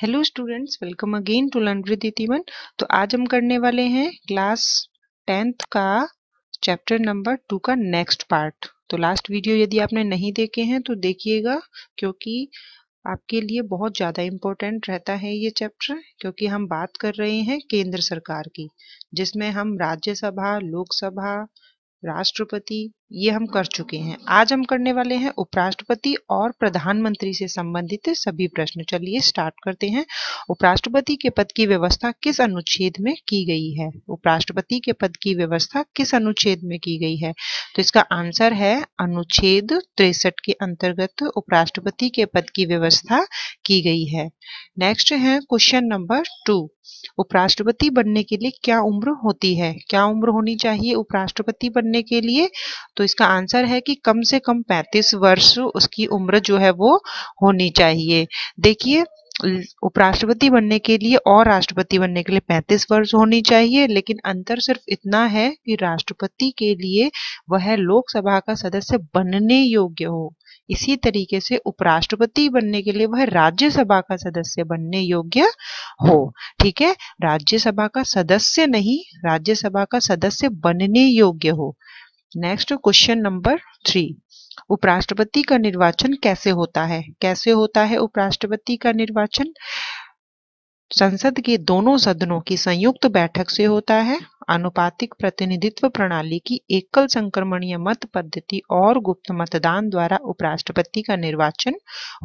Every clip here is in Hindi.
hello students welcome again to learn with इतिवन तो आज हम करने वाले हैं क्लास टेंथ का चैप्टर नंबर टू का नेक्स्ट पार्ट तो लास्ट वीडियो यदि आपने नहीं देखे हैं तो देखिएगा क्योंकि आपके लिए बहुत ज़्यादा इम्पोर्टेंट रहता है ये चैप्टर क्योंकि हम बात कर रहे हैं केंद्र सरकार की जिसमें हम राज्यसभा लोकसभा राष्ट्रपति ये हम कर चुके हैं आज हम करने वाले हैं उपराष्ट्रपति और प्रधानमंत्री से संबंधित सभी प्रश्न चलिए स्टार्ट करते हैं उपराष्ट्रपति के पद की व्यवस्था किस अनुच्छेद में की गई है उपराष्ट्रपति के पद की व्यवस्था किस अनुच्छेद में की गई है तो इसका आंसर है अनुच्छेद तिरसठ के अंतर्गत उपराष्ट्रपति के पद की व्यवस्था की गई है नेक्स्ट है क्वेश्चन नंबर टू उपराष्ट्रपति बनने के लिए क्या उम्र होती है क्या उम्र होनी चाहिए उपराष्ट्रपति बनने के लिए तो इसका आंसर है कि कम से कम 35 वर्ष उसकी उम्र जो है वो होनी चाहिए देखिए उपराष्ट्रपति बनने के लिए और राष्ट्रपति बनने के लिए 35 वर्ष होनी चाहिए लेकिन अंतर सिर्फ इतना है कि राष्ट्रपति के लिए वह लोकसभा का सदस्य बनने योग्य हो इसी तरीके से उपराष्ट्रपति बनने के लिए वह राज्यसभा का सदस्य बनने योग्य हो ठीक है राज्यसभा का सदस्य नहीं राज्यसभा का सदस्य बनने योग्य हो नेक्स्ट क्वेश्चन नंबर थ्री उपराष्ट्रपति का निर्वाचन कैसे होता है कैसे होता है उपराष्ट्रपति का निर्वाचन संसद के दोनों सदनों की संयुक्त बैठक से होता है अनुपातिक प्रतिनिधित्व प्रणाली की एकल संक्रमणीय मत पद्धति और गुप्त मतदान द्वारा उपराष्ट्रपति का निर्वाचन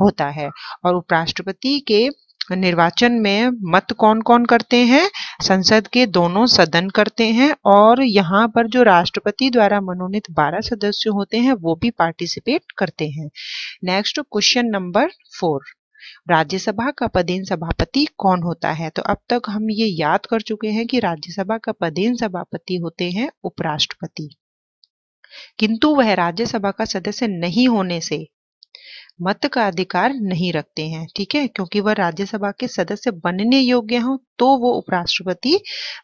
होता है और उपराष्ट्रपति के निर्वाचन में मत कौन कौन करते हैं संसद के दोनों सदन करते हैं और यहाँ पर जो राष्ट्रपति द्वारा मनोनीत 12 सदस्य होते हैं वो भी पार्टिसिपेट करते हैं next question number four Rajya Sabha का पदेन सभापति कौन होता है तो अब तक हम ये याद कर चुके हैं कि राज्यसभा का पदेन सभापति होते हैं उपराष्ट्रपति किंतु वह राज्यसभा का सदस्य नहीं होने से मत का अधिकार नहीं रखते हैं ठीक है क्योंकि वह राज्यसभा के सदस्य बनने योग्य हों तो वो उपराष्ट्रपति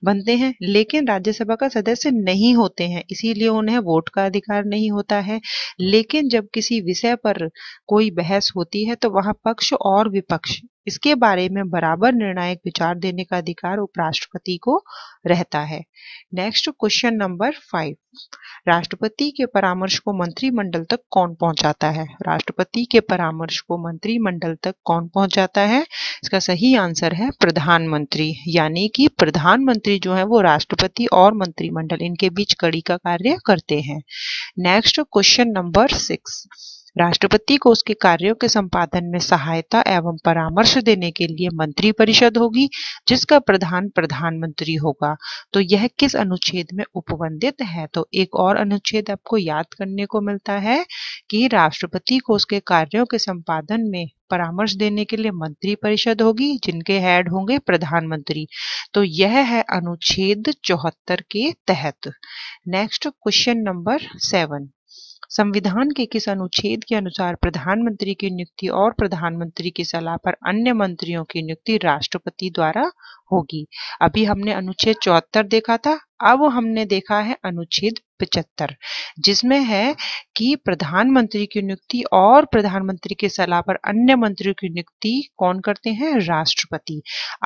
बनते हैं लेकिन राज्यसभा का सदस्य नहीं होते हैं इसीलिए उन्हें वोट का अधिकार नहीं होता है लेकिन जब किसी विषय पर कोई बहस होती है तो वहां पक्ष और विपक्ष इसके बारे में बराबर निर्णायक विचार देने का अधिकार उपराष्ट्रपति को रहता है नेक्स्ट क्वेश्चन नंबर फाइव राष्ट्रपति के परामर्श को मंत्रिमंडल तक कौन पहुंचाता है राष्ट्रपति के परामर्श को मंत्रिमंडल तक कौन पहुंचाता है इसका सही आंसर है प्रधानमंत्री यानी कि प्रधानमंत्री जो है वो राष्ट्रपति और मंत्रिमंडल इनके बीच कड़ी का कार्य करते हैं नेक्स्ट क्वेश्चन नंबर सिक्स राष्ट्रपति को उसके कार्यों के संपादन में सहायता एवं परामर्श देने के लिए मंत्री परिषद होगी जिसका प्रधान प्रधानमंत्री होगा तो यह किस अनुच्छेद में उपबंधित है तो एक और अनुच्छेद आपको याद करने को मिलता है कि राष्ट्रपति को उसके कार्यों के संपादन में परामर्श देने के लिए मंत्री परिषद होगी जिनके हेड होंगे प्रधानमंत्री तो यह है अनुच्छेद चौहत्तर के तहत नेक्स्ट क्वेश्चन नंबर सेवन संविधान के किस अनुच्छेद के अनुसार प्रधानमंत्री की नियुक्ति और प्रधानमंत्री की सलाह पर अन्य मंत्रियों की नियुक्ति राष्ट्रपति द्वारा होगी अभी हमने अनुच्छेद चौहत्तर देखा था अब हमने देखा है अनुच्छेद पचहत्तर जिसमें है कि प्रधानमंत्री की नियुक्ति और प्रधानमंत्री के सलाह पर अन्य मंत्रियों की नियुक्ति कौन करते हैं राष्ट्रपति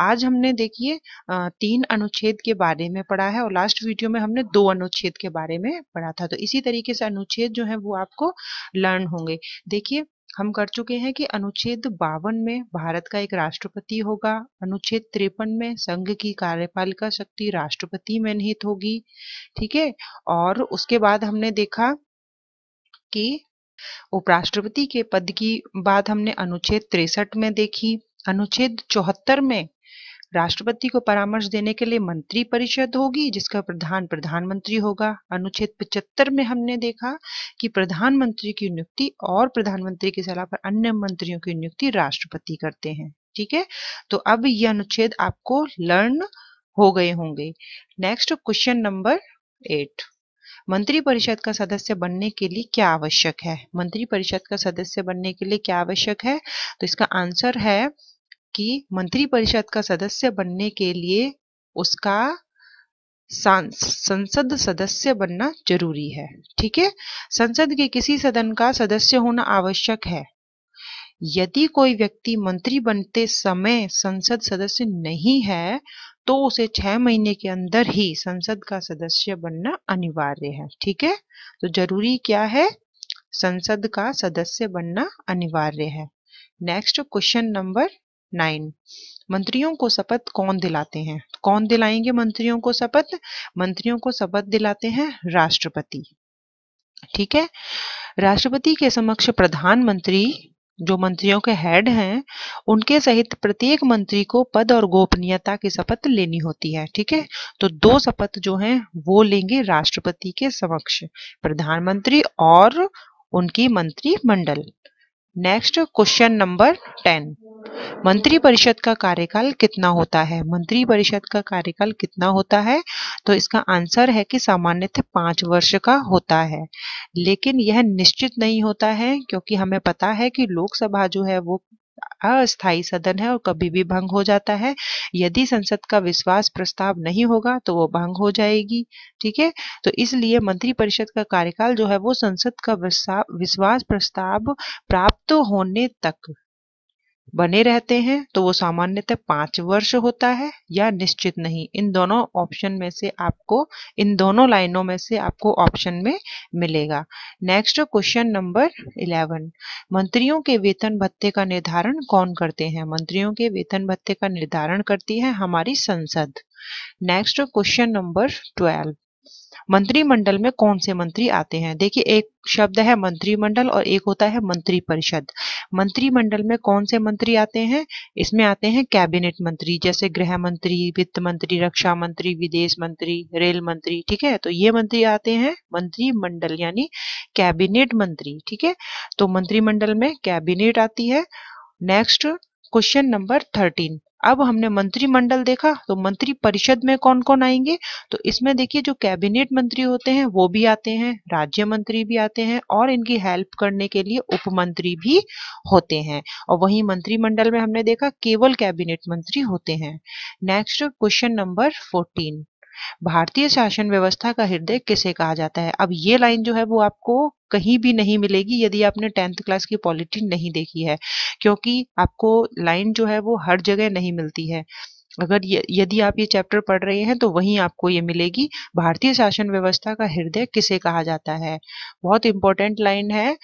आज हमने देखिए तीन अनुच्छेद के बारे में पढ़ा है और लास्ट वीडियो में हमने दो अनुच्छेद के बारे में पढ़ा था तो इसी तरीके से अनुच्छेद जो है वो आपको लर्न होंगे देखिए हम कर चुके हैं कि अनुच्छेद बावन में भारत का एक राष्ट्रपति होगा अनुच्छेद तिरपन में संघ की कार्यपालिका शक्ति राष्ट्रपति में निहित होगी ठीक है और उसके बाद हमने देखा कि उपराष्ट्रपति के पद की बात हमने अनुच्छेद तिरसठ में देखी अनुच्छेद चौहत्तर में राष्ट्रपति को परामर्श देने के लिए मंत्री परिषद होगी जिसका प्रधान प्रधानमंत्री होगा अनुच्छेद 75 में हमने देखा कि प्रधानमंत्री की नियुक्ति और प्रधानमंत्री की सलाह पर अन्य मंत्रियों की नियुक्ति राष्ट्रपति करते हैं ठीक है तो अब ये अनुच्छेद आपको लर्न हो गए होंगे नेक्स्ट क्वेश्चन नंबर एट मंत्री परिषद का सदस्य बनने के लिए क्या आवश्यक है मंत्री परिषद का सदस्य बनने के लिए क्या आवश्यक है तो इसका आंसर है कि मंत्रिपरिषद का सदस्य बनने के लिए उसका संसद सदस्य बनना जरूरी है ठीक है संसद के किसी सदन का सदस्य होना आवश्यक है यदि कोई व्यक्ति मंत्री बनते समय संसद सदस्य नहीं है तो उसे छह महीने के अंदर ही संसद का सदस्य बनना अनिवार्य है ठीक है तो जरूरी क्या है संसद का सदस्य बनना अनिवार्य है नेक्स्ट क्वेश्चन नंबर नाइन मंत्रियों को शपथ कौन दिलाते हैं कौन दिलाएंगे मंत्रियों को शपथ मंत्रियों को शपथ दिलाते हैं राष्ट्रपति ठीक है राष्ट्रपति के समक्ष प्रधानमंत्री जो मंत्रियों के हेड हैं उनके सहित प्रत्येक मंत्री को पद और गोपनीयता की शपथ लेनी होती है ठीक है तो दो शपथ जो हैं वो लेंगे राष्ट्रपति के समक्ष प्रधानमंत्री और उनकी मंत्रिमंडल नेक्स्ट क्वेश्चन नंबर टेन मंत्रिपरिषद का कार्यकाल कितना होता है मंत्रिपरिषद का कार्यकाल कितना होता है तो इसका आंसर है कि सामान्यतः पांच वर्ष का होता है लेकिन यह निश्चित नहीं होता है क्योंकि हमें पता है कि लोकसभा जो है वो अस्थायी सदन है और कभी भी भंग हो जाता है यदि संसद का विश्वास प्रस्ताव नहीं होगा तो वो भंग हो जाएगी ठीक है तो इसलिए मंत्रिपरिषद का कार्यकाल जो है वो संसद का विश्वास प्रस्ताव प्राप्त होने तक बने रहते हैं तो वो सामान्यतः पांच वर्ष होता है या निश्चित नहीं इन दोनों ऑप्शन में से आपको इन दोनों लाइनों में से आपको ऑप्शन में मिलेगा नेक्स्ट क्वेश्चन नंबर इलेवन मंत्रियों के वेतन भत्ते का निर्धारण कौन करते हैं मंत्रियों के वेतन भत्ते का निर्धारण करती है हमारी संसद नेक्स्ट क्वेश्चन नंबर ट्वेल्व मंत्रिमंडल में कौन से मंत्री आते हैं देखिए एक शब्द है मंत्रिमंडल और एक होता है मंत्री परिषद मंत्रिमंडल में कौन से मंत्री आते हैं इसमें आते हैं कैबिनेट मंत्री जैसे गृह मंत्री वित्त मंत्री रक्षा मंत्री विदेश मंत्री रेल मंत्री ठीक है तो ये मंत्री आते हैं मंत्रिमंडल यानी कैबिनेट मंत्री ठीक है तो मंत्रिमंडल में कैबिनेट आती है नेक्स्ट क्वेश्चन नंबर थर्टीन अब हमने मंत्रिमंडल देखा तो मंत्री परिषद में कौन कौन आएंगे तो इसमें देखिए जो कैबिनेट मंत्री होते हैं वो भी आते हैं राज्य मंत्री भी आते हैं और इनकी हेल्प करने के लिए उपमंत्री भी होते हैं और वहीं मंत्रिमंडल में हमने देखा केवल कैबिनेट मंत्री होते हैं नेक्स्ट क्वेश्चन नंबर फोर्टीन भारतीय शासन व्यवस्था का हृदय किसे कहा जाता है अब ये लाइन जो है वो आपको कहीं भी नहीं मिलेगी यदि आपने टेंथ क्लास की पॉलिटी नहीं देखी है क्योंकि आपको लाइन जो है वो हर जगह नहीं मिलती है अगर यदि आप ये चैप्टर पढ़ रहे हैं तो वहीं आपको ये मिलेगी भारतीय शासन व्यवस्था का हृदय किसे कहा जाता है बहुत इंपॉर्टेंट लाइन है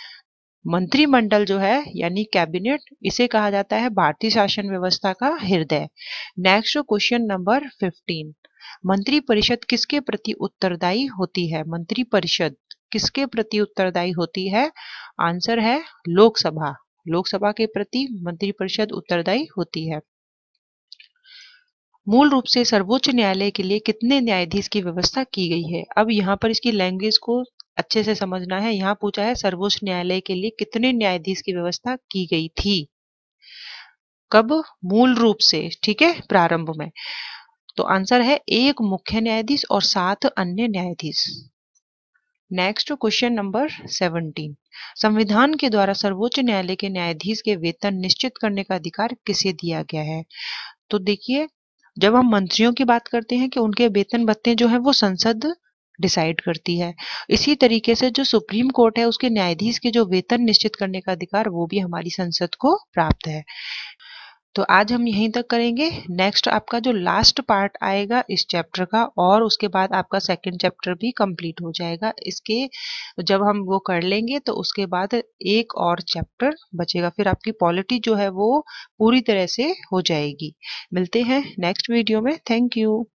मंत्रिमंडल जो है यानी कैबिनेट इसे कहा जाता है भारतीय शासन व्यवस्था का हृदय नेक्स्ट क्वेश्चन नंबर फिफ्टीन मंत्रिपरिषद किसके प्रति उत्तरदायी होती है मंत्रिपरिषद किसके प्रति उत्तरदायी होती है आंसर है लोकसभा लोकसभा के प्रति मंत्रिपरिषद उत्तरदायी होती है मूल रूप से सर्वोच्च न्यायालय के लिए कितने न्यायाधीश की व्यवस्था की गई है अब यहाँ पर इसकी लैंग्वेज को अच्छे से समझना है यहाँ पूछा है सर्वोच्च न्यायालय के लिए कितने न्यायाधीश की व्यवस्था की गई थी कब मूल रूप से ठीक है प्रारंभ में तो आंसर है एक मुख्य न्यायाधीश और सात अन्य न्यायाधीश नेक्स्ट क्वेश्चन नंबर सेवनटीन संविधान के द्वारा सर्वोच्च न्यायालय के न्यायाधीश के वेतन निश्चित करने का अधिकार किसे दिया गया है तो देखिए जब हम मंत्रियों की बात करते हैं कि उनके वेतन भत्ते जो है वो संसद डिसाइड करती है इसी तरीके से जो सुप्रीम कोर्ट है उसके न्यायाधीश के जो वेतन निश्चित करने का अधिकार वो भी हमारी संसद को प्राप्त है तो आज हम यहीं तक करेंगे नेक्स्ट आपका जो लास्ट पार्ट आएगा इस चैप्टर का और उसके बाद आपका सेकंड चैप्टर भी कंप्लीट हो जाएगा इसके जब हम वो कर लेंगे तो उसके बाद एक और चैप्टर बचेगा फिर आपकी पॉलिटी जो है वो पूरी तरह से हो जाएगी मिलते हैं नेक्स्ट वीडियो में थैंक यू